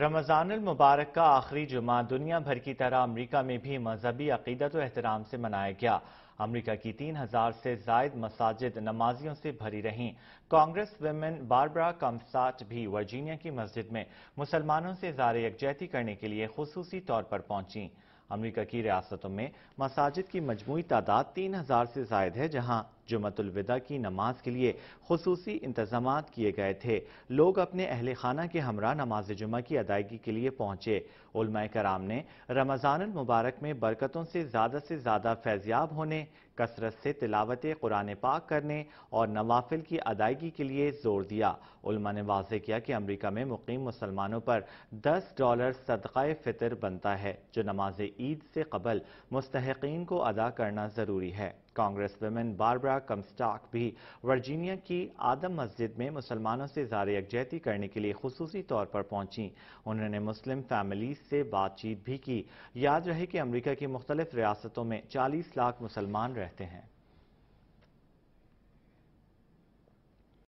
رمضان المبارک کا آخری جمعہ دنیا بھر کی طرح امریکہ میں بھی مذہبی عقیدت و احترام سے منایا گیا امریکہ کی تین ہزار سے زائد مساجد نمازیوں سے بھری رہیں کانگریس ویمن باربرا کمساٹ بھی ورجینیا کی مسجد میں مسلمانوں سے اظار یکجہتی کرنے کے لیے خصوصی طور پر پہنچیں امریکہ کی ریاستوں میں مساجد کی مجموعی تعداد تین ہزار سے زائد ہے جہاں جمعت الوداع کی نماز کے لیے خصوصی انتظامات کیے گئے تھے لوگ اپنے اہل خانہ کے ہمراہ نماز جمعہ کی ادائیگی کے لیے پہنچے علماء کرام نے رمضان المبارک میں برکتوں سے زیادہ سے زیادہ فیضیاب ہونے کثرت سے تلاوت قرآن پاک کرنے اور نوافل کی ادائیگی کے لیے زور دیا علماء نے واضح کیا کہ امریکہ میں مقیم مسلمانوں پر دس ڈالر صدقہ فطر بنتا ہے جو نماز عید سے قبل مستحقین کو ادا کرنا ضروری ہے congress women Barbara Comstock بھی ورجینیا کی آدم مسجد میں مسلمانوں سے زار یکجہتی کرنے کے لیے خصوصی طور پر پہنچیں انہوں نے مسلم فیملیز سے بات چیت بھی کی یاد رہے کہ امریکہ کی مختلف ریاستوں میں چالیس لاکھ مسلمان رہتے ہیں